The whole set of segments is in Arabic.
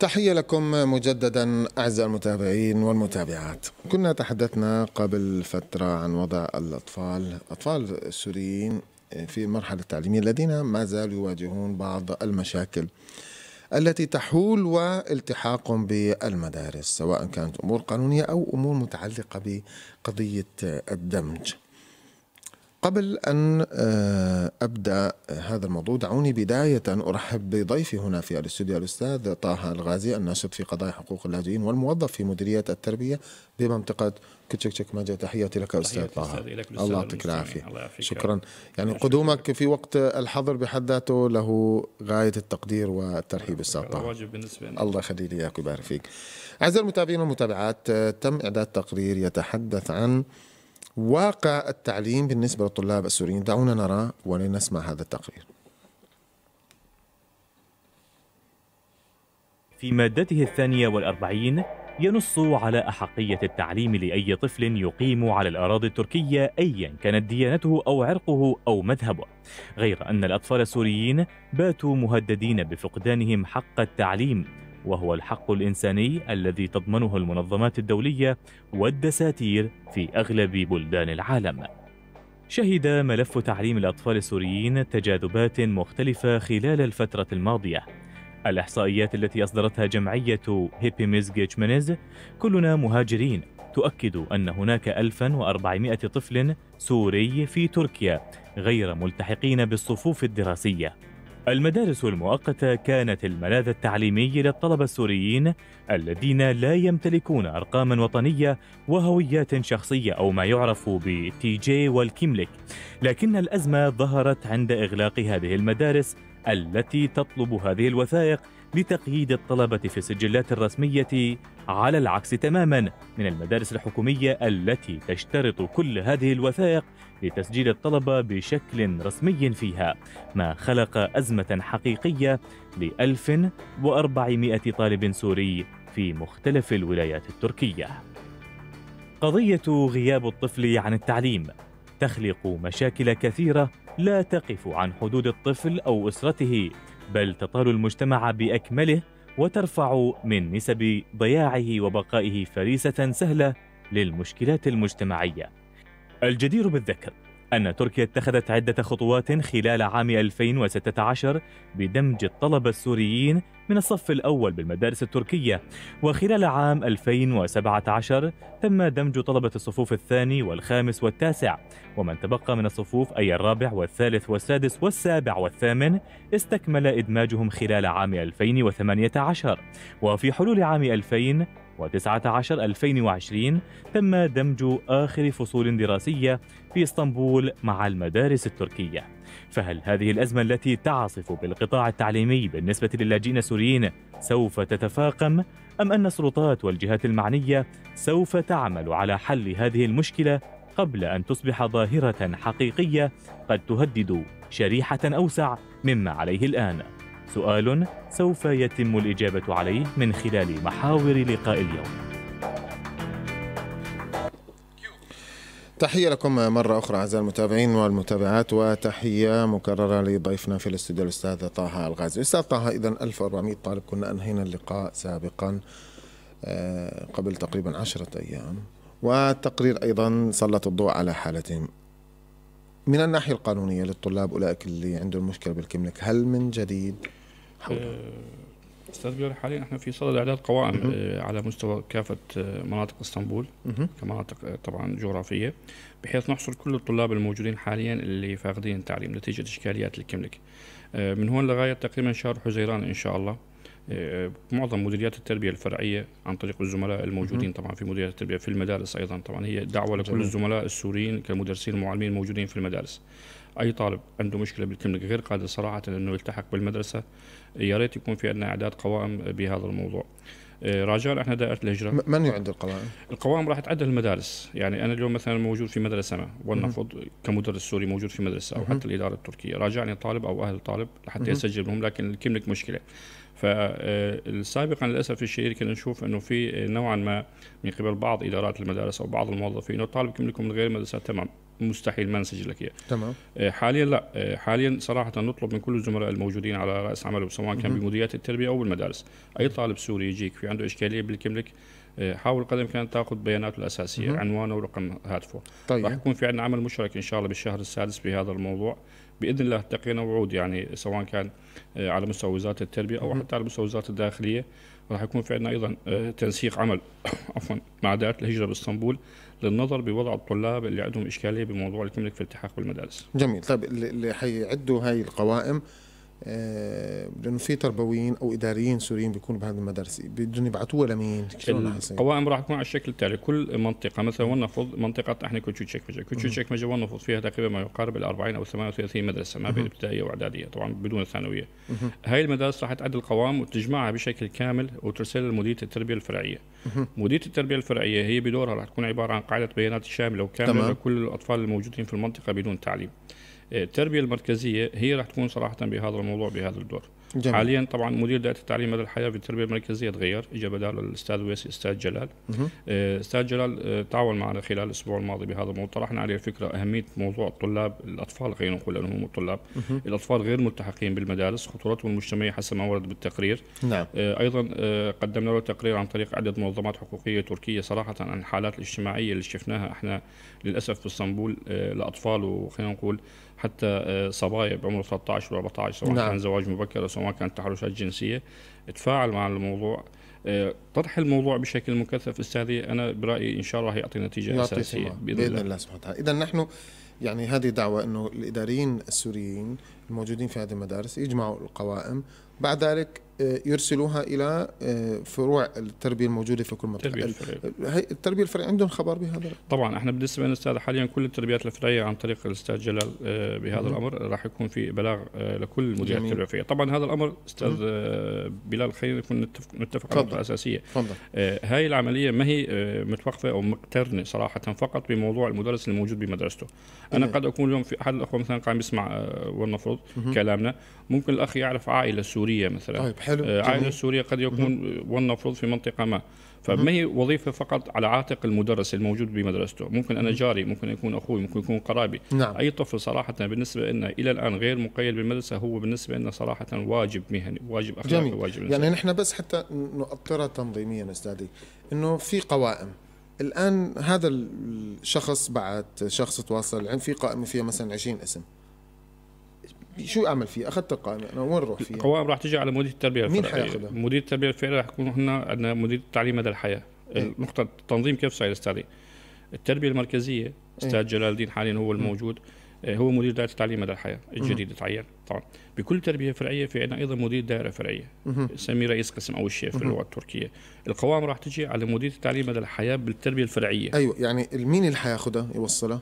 تحية لكم مجددا أعزائي المتابعين والمتابعات كنا تحدثنا قبل فترة عن وضع الأطفال أطفال السوريين في المرحلة التعليمية الذين ما زالوا يواجهون بعض المشاكل التي تحول والتحاقهم بالمدارس سواء كانت أمور قانونية أو أمور متعلقة بقضية الدمج قبل أن آه، أبدأ هذا الموضوع دعوني بداية أرحب بضيفي هنا في الاستوديو الأستاذ طه الغازي الناشط في قضايا حقوق اللاجئين والموظف في مديرية التربية بمنطقة كتشكتك ماجه تحياتي لك أستاذ طه الله يعطيك العافية شكرا يعني قدومك في وقت الحظر بحد ذاته له غاية التقدير والترحيب أستاذ طه واجب بالنسبة الله يخلي لي إياك ويبارك فيك أعزائي المتابعين والمتابعات آه، تم إعداد تقرير يتحدث عن واقع التعليم بالنسبة للطلاب السوريين دعونا نرى ولنسمع هذا التقرير في مادته الثانية والأربعين ينص على أحقية التعليم لأي طفل يقيم على الأراضي التركية أيا كانت ديانته أو عرقه أو مذهبه غير أن الأطفال السوريين باتوا مهددين بفقدانهم حق التعليم وهو الحق الإنساني الذي تضمنه المنظمات الدولية والدساتير في أغلب بلدان العالم. شهد ملف تعليم الأطفال السوريين تجاذبات مختلفة خلال الفترة الماضية. الإحصائيات التي أصدرتها جمعية هيبيميز جيتشمنز كلنا مهاجرين تؤكد أن هناك 1400 طفل سوري في تركيا غير ملتحقين بالصفوف الدراسية المدارس المؤقتة كانت الملاذ التعليمي للطلبة السوريين الذين لا يمتلكون أرقاما وطنية وهويات شخصية أو ما يعرف بالتي جي والكيملك لكن الأزمة ظهرت عند إغلاق هذه المدارس التي تطلب هذه الوثائق لتقييد الطلبة في السجلات الرسمية على العكس تماما من المدارس الحكومية التي تشترط كل هذه الوثائق لتسجيل الطلبة بشكل رسمي فيها ما خلق أزمة حقيقية ل 1400 طالب سوري في مختلف الولايات التركية قضية غياب الطفل عن التعليم تخلق مشاكل كثيرة لا تقف عن حدود الطفل أو أسرته بل تطال المجتمع بأكمله وترفع من نسب ضياعه وبقائه فريسة سهلة للمشكلات المجتمعيه الجدير بالذكر أن تركيا اتخذت عدة خطوات خلال عام 2016 بدمج الطلبة السوريين من الصف الأول بالمدارس التركية وخلال عام 2017 تم دمج طلبة الصفوف الثاني والخامس والتاسع ومن تبقى من الصفوف أي الرابع والثالث والسادس والسابع والثامن استكمل إدماجهم خلال عام 2018 وفي حلول عام 2000 2019 2020 تم دمج آخر فصول دراسية في اسطنبول مع المدارس التركية فهل هذه الأزمة التي تعصف بالقطاع التعليمي بالنسبة للاجئين السوريين سوف تتفاقم أم أن السلطات والجهات المعنية سوف تعمل على حل هذه المشكلة قبل أن تصبح ظاهرة حقيقية قد تهدد شريحة أوسع مما عليه الآن سؤال سوف يتم الإجابة عليه من خلال محاور لقاء اليوم تحية لكم مرة أخرى أعزائي المتابعين والمتابعات وتحية مكررة لضيفنا في الاستوديو الأستاذ طه الغازي أستاذ طه إذا 1400 طالب كنا أنهينا اللقاء سابقا آه، قبل تقريبا عشرة أيام والتقرير أيضا سلط الضوء على حالتهم من الناحية القانونية للطلاب أولئك اللي عندهم مشكلة بالكملك هل من جديد استاذ بلال حاليا احنا في صدد اعداد قوائم آه، على مستوى كافه آه، مناطق اسطنبول كمناطق آه، طبعا جغرافيه بحيث نحصر كل الطلاب الموجودين حاليا اللي فاقدين التعليم نتيجه اشكاليات الكملك من هون لغايه تقريبا شهر حزيران ان شاء الله معظم مديريات التربيه الفرعيه عن طريق الزملاء الموجودين طبعا في مديريات التربيه في المدارس ايضا طبعا هي دعوه لكل الزملاء السوريين كمدرسين ومعلمين الموجودين في المدارس اي طالب عنده مشكله بالكمنج غير قادر صراحه انه يلتحق بالمدرسه يا ريت يكون في عندنا اعداد قوائم بهذا الموضوع آه، راجعنا احنا دائره الهجره من يعد القوائم؟ القوائم راح تعدل المدارس، يعني انا اليوم مثلا موجود في مدرسه ما ولنفرض كمدرس سوري موجود في مدرسه او حتى الاداره التركيه، راجعني طالب او اهل طالب لحتى يسجل لهم لكن الكملك مشكله. آه، سابقا للاسف الشديد كنا نشوف انه في نوعا ما من قبل بعض ادارات المدارس او بعض الموظفين انه الطالب كملكم من غير مدرسه تمام مستحيل ما نسجل لك اياه تمام آه، حاليا لا آه، حاليا صراحه نطلب من كل الزملاء الموجودين على راس عمله سواء كان بمديريات التربيه او بالمدارس اي طالب سوري يجيك في عنده اشكاليه بالكملك آه، حاول قدر الامكان تاخذ بياناته الاساسيه مم. عنوانه ورقم هاتفه طيب. راح يكون في عندنا عمل مشترك ان شاء الله بالشهر السادس بهذا الموضوع باذن الله التقينا وعود يعني سواء كان على مستوى وزاره التربيه او مم. حتى على مستوى وزاره الداخليه راح يكون في عندنا ايضا آه، تنسيق عمل عفوا مع دائره الهجره باسطنبول للنظر بوضع الطلاب اللي عندهم اشكاليه بموضوع الكملك في التحاق بالمدارس. جميل طيب اللي حيعدوا هاي القوائم آه، لانه في تربويين او اداريين سوريين بيكونوا بهذه المدارس بدهم يبعثوها لمين؟ القوائم راح تكون على الشكل التالي كل منطقه مثلا ونفض منطقه احنا كوتشو تشيكمجه كوتشو مجا ونفض فيها تقريبا ما يقارب ال 40 او 38 مدرسه ما بين ابتدائيه واعداديه طبعا بدون ثانويه هاي المدارس راح تعد القوائم وتجمعها بشكل كامل وترسلها لمديريه التربيه الفرعيه مديريه التربيه الفرعيه هي بدورها راح تكون عباره عن قاعده بيانات شامله وكامله لكل الاطفال الموجودين في المنطقه بدون تعليم إيه، التربيه المركزيه هي راح تكون صراحه بهذا الموضوع بهذا الدور جميل. حاليا طبعا مدير دائره التعليم مدى الحياه في التربيه المركزيه تغير اجى بداله الاستاذ ويسي استاذ جلال إيه، استاذ جلال إيه، تعاون معنا خلال الاسبوع الماضي بهذا الموضوع طرحنا عليه الفكره اهميه موضوع الطلاب الاطفال خلينا نقول انهم الطلاب مه. الاطفال غير ملتحقين بالمدارس خطورتهم المجتمعيه حسب ما ورد بالتقرير نعم. ايضا قدمنا له تقرير عن طريق عدد منظمات حقوقيه تركيه صراحه عن الحالات الاجتماعيه اللي شفناها احنا للاسف في اسطنبول لاطفال وخلينا نقول حتى آه، صبايا بعمر 13 و 14 سواء نعم. كان زواج مبكر او سواء كانت تحرشات جنسيه تفاعل مع الموضوع آه، طرح الموضوع بشكل مكثف استاذي انا برايي ان شاء الله يعطي نتيجه اساسيه باذن, بإذن الله, الله سبحانه وتعالى اذا نحن يعني هذه دعوة أنه الإداريين السوريين الموجودين في هذه المدارس يجمعوا القوائم بعد ذلك آه، يرسلوها الى آه، فروع التربيه الموجوده في كل منطقه التربيه الفرعيه التربيه الفرعيه عندهم خبر بهذا طبعا احنا بالنسبه لنا استاذ حاليا كل التربيات الفرعيه عن طريق الاستاذ جلال آه، بهذا مم. الامر راح يكون في بلاغ لكل مدير التربيه الفرعيه طبعا هذا الامر استاذ مم. بلال خلينا نكون نتفق على نقطه اساسيه فضل. هاي العمليه ما هي متوقفه او مقترنه صراحه فقط بموضوع المدرس الموجود بمدرسته انا مم. قد اكون اليوم في احد الاخوه مثلا قاعد بيسمع ولنفرض كلامنا ممكن الاخ يعرف عائله سوريه سورية مثلا طيب حلو آه، عائلة سورية قد يكون ولنفرض في منطقة ما فما هي وظيفة فقط على عاتق المدرس الموجود بمدرسته ممكن أنا جاري ممكن يكون أخوي ممكن يكون قرابي نعم. أي طفل صراحة بالنسبة لنا إلى الآن غير مقيد بالمدرسة هو بالنسبة لنا صراحة واجب مهني واجب أخلاقي جميل. واجب يعني نحن بس حتى نؤطرها تنظيميا أستاذي أنه في قوائم الآن هذا الشخص بعد شخص تواصل عن يعني في قائمة فيها مثلا 20 اسم شو اعمل فيه؟ اخذت القائمه انا وين اروح فيها؟ القوائم راح تجي على مدير التربيه مين حياخذها؟ مدير التربيه الفعلي راح يكون هنا عندنا مدير التعليم مدى الحياه إيه؟ التنظيم كيف صاير استاذي؟ التربيه المركزيه إيه. استاذ إيه؟ جلال الدين حاليا هو إيه. الموجود إيه، هو مدير دائره التعليم مدى الحياه الجديد تعين طبعا بكل تربيه فرعيه في عندنا ايضا مدير دائره فرعيه نسميه رئيس قسم او الشيخ في اللغه التركيه القوائم راح تجي على مدير التعليم مدى الحياه بالتربيه الفرعيه ايوه يعني مين اللي حياخذها يوصلها؟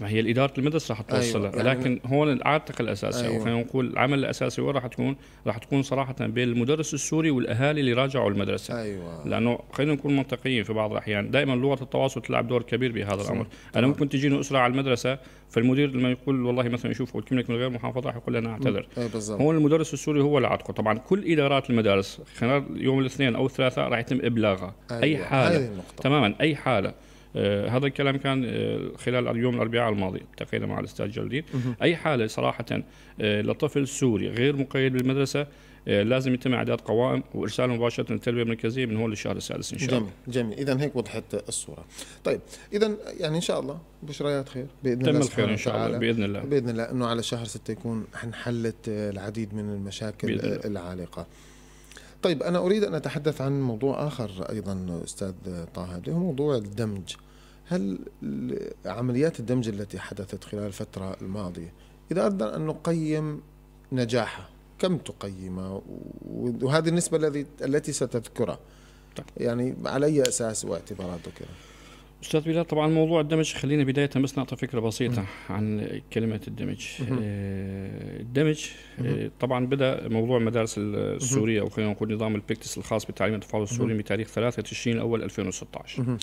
ما هي الإدارة المدرسة راح توصلها أيوة. يعني لكن هون العاتق الأساسي أيوة. أو خلينا نقول العمل الأساسي وين راح تكون؟ راح تكون صراحة بين المدرس السوري والأهالي اللي راجعوا المدرسة أيوة. لأنه خلينا نكون منطقيين في بعض الأحيان دائما لغة التواصل تلعب دور كبير بهذا الأمر أنا ممكن تجيني أسرة على المدرسة فالمدير لما يقول والله مثلا يشوف قلت من غير محافظة راح يقول أنا أعتذر أيوة هون المدرس السوري هو اللي عاتقه طبعا كل إدارات المدارس خلال يوم الاثنين أو الثلاثاء راح يتم إبلاغها أيوة. أي حالة تماما أي حالة آه، هذا الكلام كان آه، خلال اليوم الاربعاء الماضي التقينا مع الاستاذ جلدين اي حاله صراحه آه، لطفل سوري غير مقيد بالمدرسه لازم يتم اعداد قوائم وارساله مباشره للتربيه المركزيه من هون للشهر السادس ان شاء الله. جميل جميل اذا هيك وضحت الصوره. طيب اذا يعني ان شاء الله بشريات خير باذن تم الله تم الخير ان شاء الله باذن الله باذن الله انه على شهر 6 يكون انحلت العديد من المشاكل العالقه. طيب أنا أريد أن أتحدث عن موضوع آخر أيضا أستاذ طه اللي هو موضوع الدمج هل عمليات الدمج التي حدثت خلال الفترة الماضية إذا أردنا أن نقيم نجاحها كم تقيمها وهذه النسبة التي ستذكرها طيب. يعني على أي أساس واعتبارات وكذا استاذ بلال طبعا موضوع الدمج خلينا بدايه بس نعطي فكره بسيطه م. عن كلمه الدمج آه، الدمج آه، طبعا بدا موضوع المدارس السوريه او خلينا نقول نظام البيكتس الخاص بتعليم الاطفال السوري بتاريخ 3 تشرين الاول 2016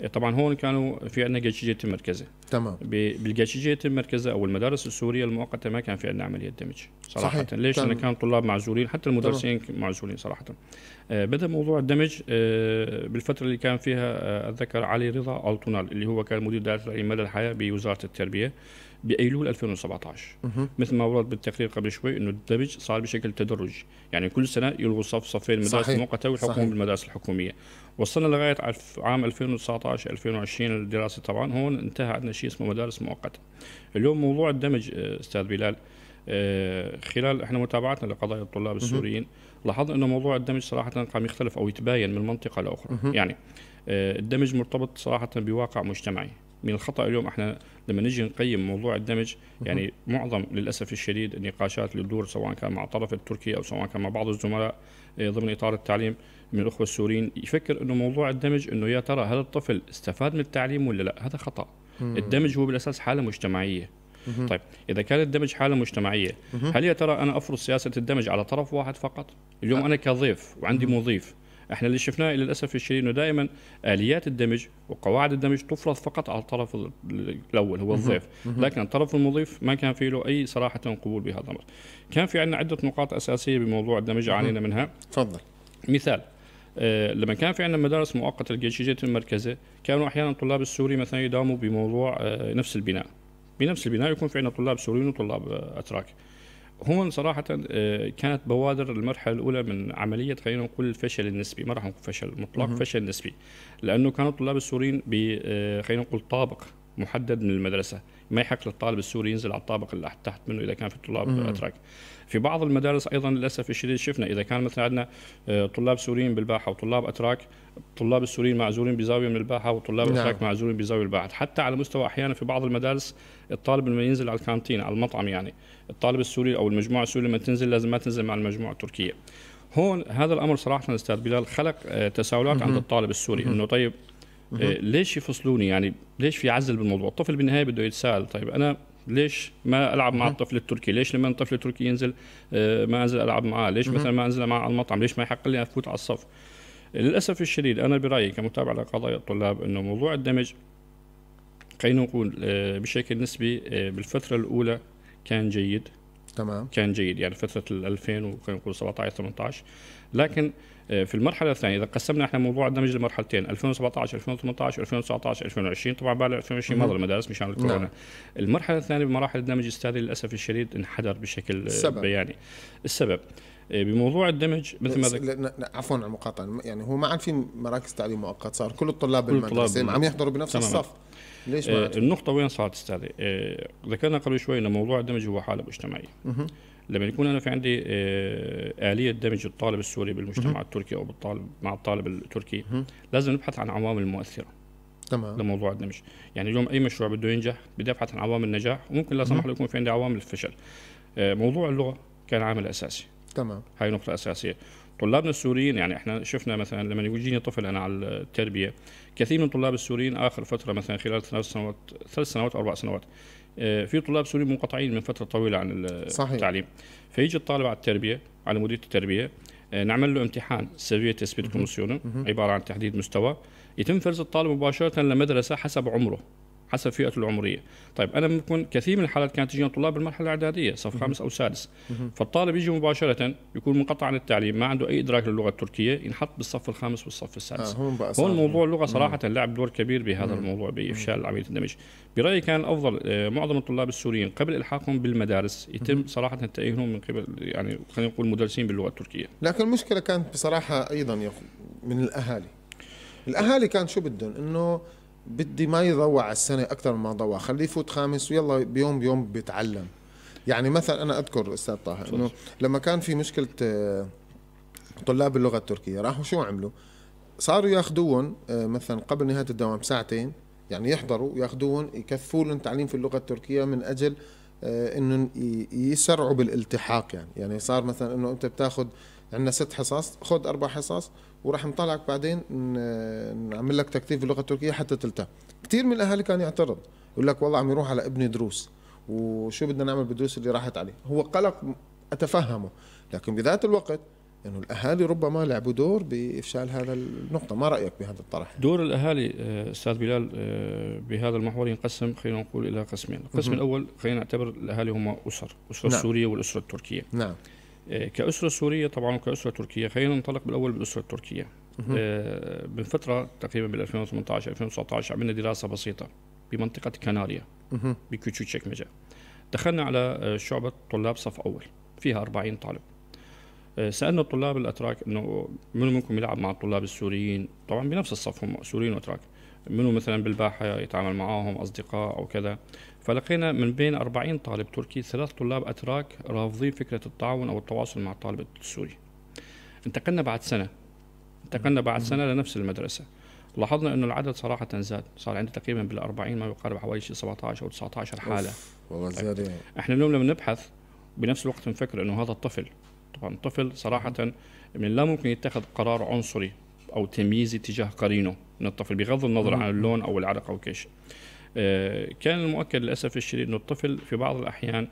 إيه، طبعا هون كانوا في عندنا جيشيه مركزه تمام بالجيشيه المركزه او المدارس السوريه المؤقته ما كان في عندنا عمليه دمج صراحه صحيح. ليش لان كان طلاب معزولين حتى المدرسين تمام. معزولين صراحه آه بدا موضوع الدمج آه بالفتره اللي كان فيها آه اتذكر علي رضا التونال اللي هو كان مدير دائره العلم مدى الحياه بوزاره التربيه بايلول 2017 مه. مثل ما ورد بالتقرير قبل شوي انه الدمج صار بشكل تدرجي يعني كل سنه يلغوا صف صفين مدارس مؤقته ويحكمون بالمدارس الحكوميه وصلنا لغايه عام 2019 2020 الدراسه طبعا هون انتهى عندنا شيء اسمه مدارس مؤقته. اليوم موضوع الدمج آه، استاذ بلال آه، خلال احنا متابعتنا لقضايا الطلاب السوريين لاحظنا انه موضوع الدمج صراحه قام يختلف او يتباين من منطقه لاخرى، يعني آه، الدمج مرتبط صراحه بواقع مجتمعي من الخطا اليوم احنا لما نجي نقيم موضوع الدمج يعني معظم للاسف الشديد النقاشات اللي تدور سواء كان مع الطرف التركي او سواء كان مع بعض الزملاء آه، ضمن اطار التعليم من الاخوه السوريين يفكر انه موضوع الدمج انه يا ترى هل الطفل استفاد من التعليم ولا لا هذا خطا الدمج هو بالاساس حاله مجتمعيه طيب اذا كان الدمج حاله مجتمعيه هل يا ترى انا افرض سياسه الدمج على طرف واحد فقط اليوم انا كضيف وعندي مضيف احنا اللي شفناه للاسف الشديد انه دائما اليات الدمج وقواعد الدمج تفرض فقط على الطرف الاول هو الضيف لكن الطرف المضيف ما كان في له اي صراحه قبول بهذا الامر كان في عندنا عده نقاط اساسيه بموضوع الدمج عانينا منها تفضل مثال آه لما كان في عندنا مدارس مؤقته الجيشيه المركزه كانوا احيانا الطلاب السوري مثلا يداوموا بموضوع آه نفس البناء بنفس البناء يكون في عندنا طلاب سوريين وطلاب آه، اتراك هو صراحة آه، كانت بوادر المرحلة الأولى من عملية خلينا نقول الفشل النسبي ما راح نقول فشل مطلق فشل نسبي لأنه كانوا الطلاب السوريين آه، خلينا نقول طابق محدد من المدرسه ما يحق للطالب السوري ينزل على الطابق اللي تحت منه اذا كان في طلاب اتراك في بعض المدارس ايضا للاسف الشديد شفنا اذا كان مثلا عندنا آه، طلاب سوريين بالباحه وطلاب اتراك الطلاب السوريين معزولين بزاويه من الباحه وطلاب نعم. الاتراك معزولين بزاويه الباحه حتى على مستوى احيانا في بعض المدارس الطالب لما ينزل على الكانتين على المطعم يعني الطالب السوري او المجموعه السوريه لما تنزل لازم ما تنزل مع المجموعه التركيه هون هذا الامر صراحه استاذ بلال خلق آه، تساؤلات عند الطالب السوري انه طيب آه، ليش يفصلوني يعني ليش في عزل بالموضوع الطفل بالنهايه بده يتساءل طيب انا ليش ما العب مع الطفل التركي ليش لما الطفل التركي ينزل آه، ما انزل العب معه ليش مثلا ما انزل معه على المطعم ليش ما يحق لي افوت على الصف للاسف الشديد انا برايي كمتابع لقضايا الطلاب انه موضوع الدمج خلينا نقول آه، بشكل نسبي بالفتره الاولى كان جيد تمام كان جيد يعني فتره ال 2000 وخلينا نقول 17 18 لكن آه، في المرحله الثانيه اذا قسمنا احنا موضوع الدمج لمرحلتين 2017 2018 2019 2020 طبعا بعد 2020 مضى المدارس مشان الكورونا نعم. المرحله الثانيه بمراحل الدمج استاذي للاسف الشديد انحدر بشكل آه، السبب. بياني السبب آه، بموضوع الدمج مثل ما ذك... عفوا على المقاطعه يعني هو ما عاد في مراكز تعليم مؤقت صار كل الطلاب بالمدرسه عم يحضروا بنفس تمام. الصف ليش ما آه النقطة وين صارت استاذي؟ آه ذكرنا قبل شوي ان موضوع الدمج هو حالة مجتمعية. لما يكون انا في عندي آه، اليه دمج الطالب السوري بالمجتمع التركي او بالطالب مع الطالب التركي لازم نبحث عن عوامل مؤثره تمام لموضوع الدمج يعني اليوم اي مشروع بده ينجح بدي ابحث عن عوامل النجاح وممكن لا سمح الله يكون في عندي عوامل الفشل آه، موضوع اللغه كان عامل اساسي تمام هاي نقطه اساسيه طلابنا السوريين يعني احنا شفنا مثلا لما يجيني طفل انا على التربيه كثير من طلاب السوريين اخر فتره مثلا خلال ثلاث سنوات ثلاث سنوات اربع سنوات آه، في طلاب سوريين منقطعين من فتره طويله عن التعليم صحيح. فيجي الطالب على التربيه على مديريه التربيه آه، نعمل له امتحان سيفيه تثبيت كوميسيونم عباره عن تحديد مستوى يتم فرز الطالب مباشره لمدرسه حسب عمره حسب فئته العمريه طيب انا ممكن كثير من الحالات كانت تجينا طلاب بالمرحله الاعداديه صف خامس او سادس فالطالب يجي مباشره يكون منقطع عن التعليم ما عنده اي ادراك للغه التركيه ينحط بالصف الخامس والصف السادس آه هون, هون موضوع اللغه صراحه لعب دور كبير بهذا الموضوع بافشال عمليه الدمج برايي كان افضل آه، معظم الطلاب السوريين قبل الحاقهم بالمدارس يتم صراحه تاهيلهم من قبل يعني خلينا نقول مدرسين باللغه التركيه لكن المشكله كانت بصراحه ايضا من الاهالي الاهالي كان شو بدهم انه بدي ما يضوع السنه اكثر ما ضوع خليه يفوت خامس ويلا بيوم بيوم بيتعلم يعني مثلا انا اذكر استاذ طه انه لما كان في مشكله آه، طلاب اللغه التركيه راحوا شو عملوا؟ صاروا ياخذوهم آه، مثلا قبل نهايه الدوام بساعتين يعني يحضروا ياخذوهم يكثفوا لهم تعليم في اللغه التركيه من اجل آه، انه يسرعوا بالالتحاق يعني يعني صار مثلا انه انت بتاخذ عندنا ست حصص خذ اربع حصص وراح نطلعك بعدين نعمل لك تكتيف باللغه التركيه حتى تلتم كثير من الاهالي كان يعترض يقول لك والله عم يروح على ابني دروس وشو بدنا نعمل بالدروس اللي راحت عليه هو قلق اتفهمه لكن بذات الوقت انه يعني الاهالي ربما لعبوا دور بافشال هذا النقطه ما رايك بهذا الطرح دور الاهالي آه، استاذ بلال آه، بهذا المحور ينقسم خلينا نقول الى قسمين القسم الاول خلينا نعتبر الاهالي هم اسر الاسره نعم. السوريه والاسره التركيه نعم آه، كأسرة سورية طبعا وكأسرة تركية خلينا ننطلق بالأول بالأسرة التركية آه، من فترة تقريبا بال 2018 2019 عملنا دراسة بسيطة بمنطقة كناريا بكوتشوتشيك مجا دخلنا على آه، شعبة طلاب صف أول فيها 40 طالب سالنا الطلاب الاتراك انه منو منكم يلعب مع الطلاب السوريين طبعا بنفس الصف هم سوريين واتراك منو مثلا بالباحه يتعامل معاهم اصدقاء او كذا فلقينا من بين 40 طالب تركي ثلاث طلاب أتراك رافضين فكرة التعاون أو التواصل مع الطالب السوري انتقلنا بعد سنة انتقلنا بعد سنة لنفس المدرسة لاحظنا انه العدد صراحه زاد صار عندنا تقريبا بال 40 ما يقارب حوالي شيء 17 او 19 حاله والله طيب. زاد يعني. احنا اليوم لما نبحث بنفس الوقت نفكر انه هذا الطفل طبعا الطفل صراحه من لا ممكن يتخذ قرار عنصري او تمييزي تجاه قرينه من الطفل بغض النظر عن اللون او العرق او كيش آه، كان المؤكد للأسف الشديد أنه الطفل في بعض الأحيان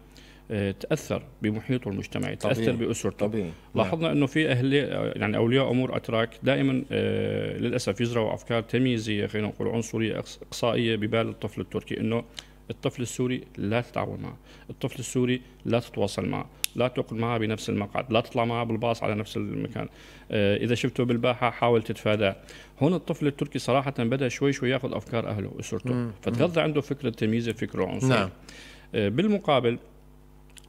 آه، تاثر بمحيطه المجتمعي طبيعي. تاثر باسرته طبيعي. نعم. لاحظنا انه في اهل يعني اولياء امور اتراك دائما آه، للاسف يزرعوا افكار تمييزيه خلينا نقول عنصريه اقصائيه ببال الطفل التركي انه الطفل السوري لا تتعاون معه الطفل السوري لا تتواصل معه لا تقعد معه بنفس المقعد لا تطلع معه بالباص على نفس المكان آه، اذا شفته بالباحه حاول تتفاداه هون الطفل التركي صراحه بدا شوي شوي ياخذ افكار اهله واسرته فتغذى عنده فكره تمييز فكره عنصريه نعم. آه، بالمقابل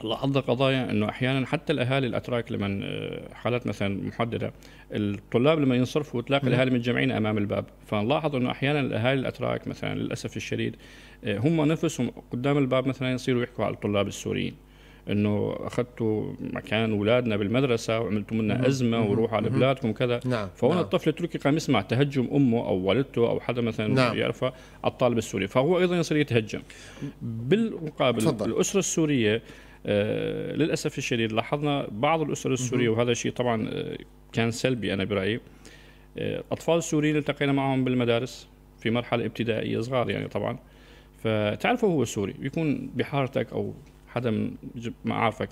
لاحظنا قضايا انه احيانا حتى الاهالي الاتراك لمن آه، حالات مثلا محدده الطلاب لما ينصرفوا تلاقي الاهالي متجمعين امام الباب فنلاحظ انه احيانا الاهالي الاتراك مثلا للاسف الشديد آه، هم نفسهم قدام الباب مثلا يصيروا يحكوا على الطلاب السوريين انه اخذتوا مكان اولادنا بالمدرسه وعملتوا منا ازمه وروحوا على بلادكم كذا نعم فهون نعم. الطفل التركي قام يسمع تهجم امه او والدته او حدا مثلا نعم. يعرفه الطالب السوري فهو ايضا يصير يتهجم بالمقابل تفضل. الاسره السوريه آه، للاسف الشديد لاحظنا بعض الاسر السوريه وهذا الشيء طبعا آه، كان سلبي انا برايي آه، الاطفال السوريين التقينا معهم بالمدارس في مرحله ابتدائيه صغار يعني طبعا فتعرفه هو سوري يكون بحارتك او حدا ما عارفك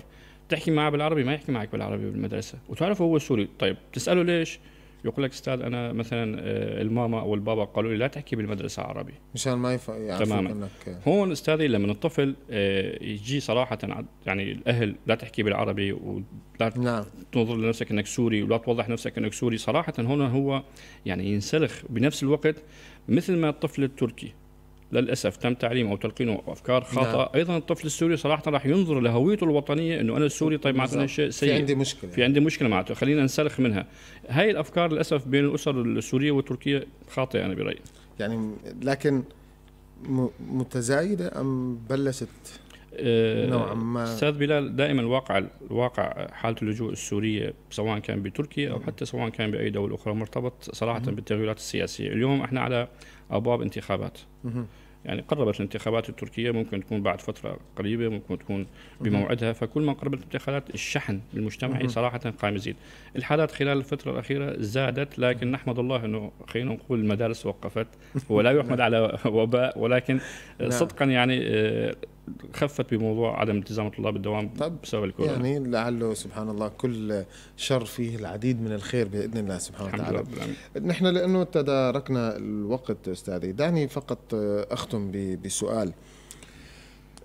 تحكي معه بالعربي ما يحكي معك بالعربي بالمدرسه وتعرفه هو سوري طيب تساله ليش يقول لك استاذ انا مثلا آه، الماما او البابا قالوا لي لا تحكي بالمدرسه عربي مشان ما يعرفوا تماما انك هون استاذي لما الطفل آه، يجي صراحه يعني الاهل لا تحكي بالعربي ولا نعم. تنظر لنفسك انك سوري ولا توضح نفسك انك سوري صراحه هون هو يعني ينسلخ بنفس الوقت مثل ما الطفل التركي للاسف تم تعليمه تلقينه افكار خاطئه نعم. ايضا الطفل السوري صراحه راح ينظر لهويته الوطنيه انه انا السوري طيب معناتها شيء سيء في عندي مشكله في عندي مشكله معناته خلينا ننسلخ منها هاي الافكار للاسف بين الاسر السوريه والتركيه خاطئه انا برايي يعني لكن متزايده ام بلشت آه، نوعا ما استاذ بلال دائما الواقع الواقع حاله اللجوء السوريه سواء كان بتركيا او حتى سواء كان باي دوله اخرى مرتبط صراحه بالتغيرات السياسيه، اليوم احنا على ابواب انتخابات يعني قربت الانتخابات التركية ممكن تكون بعد فترة قريبة ممكن تكون بموعدها فكل ما قربت الانتخابات الشحن المجتمعي صراحة قام يزيد الحالات خلال الفترة الأخيرة زادت لكن نحمد الله أنه خلينا نقول المدارس وقفت ولا يحمد نعم. على وباء ولكن نعم. صدقا يعني آه، خفت بموضوع عدم التزام الطلاب بالدوام طب بسبب الكورونا يعني لعله سبحان الله كل شر فيه العديد من الخير باذن الله سبحانه وتعالى نحن لانه تداركنا الوقت استاذي دعني فقط آه، اختم بسؤال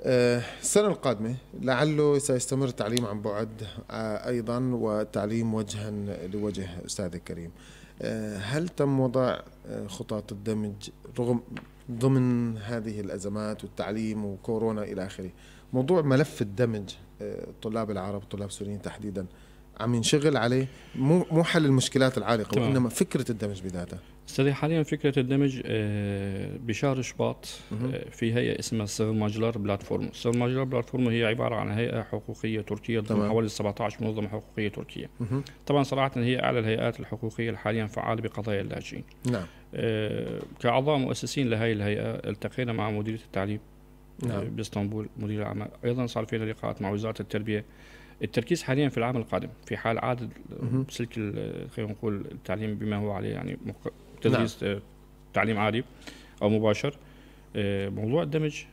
آه، السنة القادمة لعله سيستمر التعليم عن بعد آه، أيضا والتعليم وجها لوجه استاذي الكريم هل تم وضع خطط الدمج رغم ضمن هذه الأزمات والتعليم وكورونا إلى آخره موضوع ملف الدمج الطلاب آه، العرب الطلاب السوريين تحديدا عم ينشغل عليه مو مو حل المشكلات العالقه طبعا. وانما فكره الدمج بذاتها استاذي حاليا فكره الدمج آه، بشهر شباط آه، في هيئه اسمها سير ماجلر بلاتفورم، سير ماجلر بلاتفورم هي عباره عن هيئه حقوقيه تركيه ضمن حوالي 17 منظمه حقوقيه تركيه. طبعا صراحه هي اعلى الهيئات الحقوقيه حاليا فعاله بقضايا اللاجئين. نعم. آه، كأعضاء مؤسسين لهذه الهيئة التقينا مع مديرية التعليم آه، نعم. باسطنبول مدير الأعمال أيضا صار فينا لقاءات مع وزارة التربية التركيز حاليا في العام القادم في حال عاد سلك آه، خلينا نقول التعليم بما هو عليه يعني نعم. تدريس نعم. تعليم عادي أو مباشر موضوع الدمج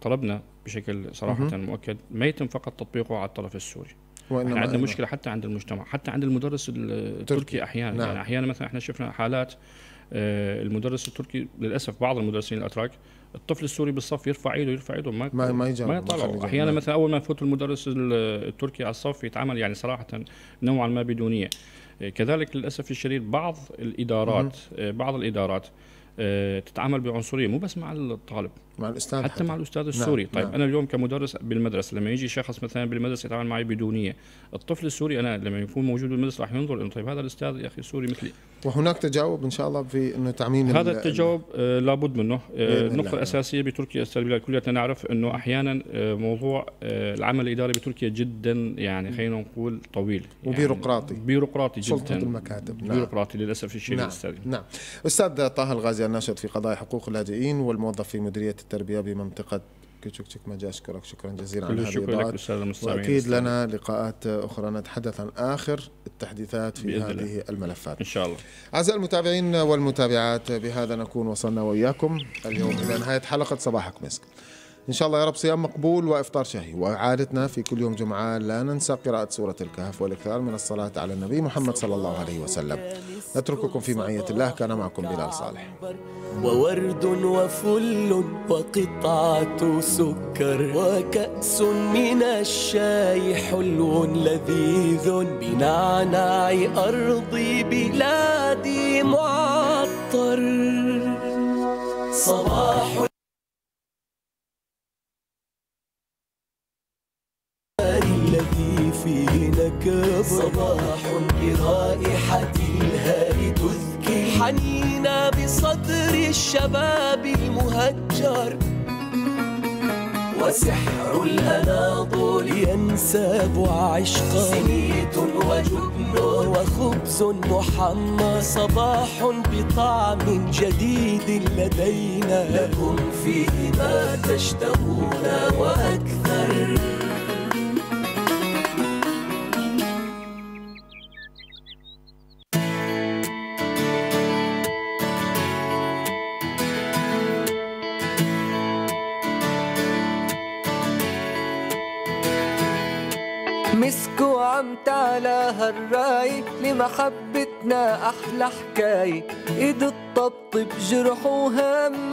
طلبنا بشكل صراحة مؤكد ما يتم فقط تطبيقه على الطرف السوري احنا عندنا مشكله حتى عند المجتمع حتى عند المدرس التركي احيانا نعم. يعني احيانا مثلا احنا شفنا حالات آه، المدرس التركي للاسف بعض المدرسين الاتراك الطفل السوري بالصف يرفع ايده يرفع ايده ما ما ما, ما يطلعوا احيانا مثلا اول ما يفوت المدرس التركي على الصف يتعامل يعني صراحه نوعا ما بدونيه آه، كذلك للاسف الشديد بعض الادارات آه، بعض الادارات آه، تتعامل بعنصريه مو بس مع الطالب مع الاستاذ حتى, حتى. مع الاستاذ نعم، السوري نعم. طيب نعم. انا اليوم كمدرس بالمدرسه لما يجي شخص مثلا بالمدرسه يتعامل معي بدونيه الطفل السوري انا لما يكون موجود بالمدرسه راح ينظر انه طيب هذا الاستاذ يا اخي سوري مثلي وهناك تجاوب ان شاء الله في انه تعميم هذا التجاوب آه لابد منه آه النقطه نعم. الاساسيه بتركيا بلال كلنا نعرف انه احيانا آه موضوع آه العمل الاداري بتركيا جدا يعني خلينا نقول طويل يعني وبيروقراطي بيروقراطي جدا سلطه المكاتب نعم. بيروقراطي للاسف الشديد نعم. نعم استاذ طه الغازي مجال الناشط في قضايا حقوق اللاجئين والموظف في مديريه التربيه بمنطقه كيتشوكتشك مجا اشكرك شكرا جزيلا على الشكر لك واكيد لنا لقاءات اخرى نتحدث عن اخر التحديثات في هذه الله. الملفات ان شاء الله اعزائي المتابعين والمتابعات بهذا نكون وصلنا واياكم اليوم الى نهايه حلقه صباحك مسك إن شاء الله يا رب صيام مقبول وإفطار شهي وعادتنا في كل يوم جمعة لا ننسى قراءة سورة الكهف والإكثار من الصلاة على النبي محمد صلى الله عليه وسلم نترككم في معية الله كان معكم بلال صالح وورد وفل وقطعة سكر وكأس من الشاي حلو لذيذ بنعناع أرض بلادي معطر صباح صباح برائحة الهال تذكي حنينا بصدر الشباب المهجر وسحر الأناضول ينساب عشقا سميت وجبن وخبز محمى صباح بطعم جديد لدينا لكم فيه ما تشتهون وأكثر محبتنا أحلى حكاية إيد الطبطب وهم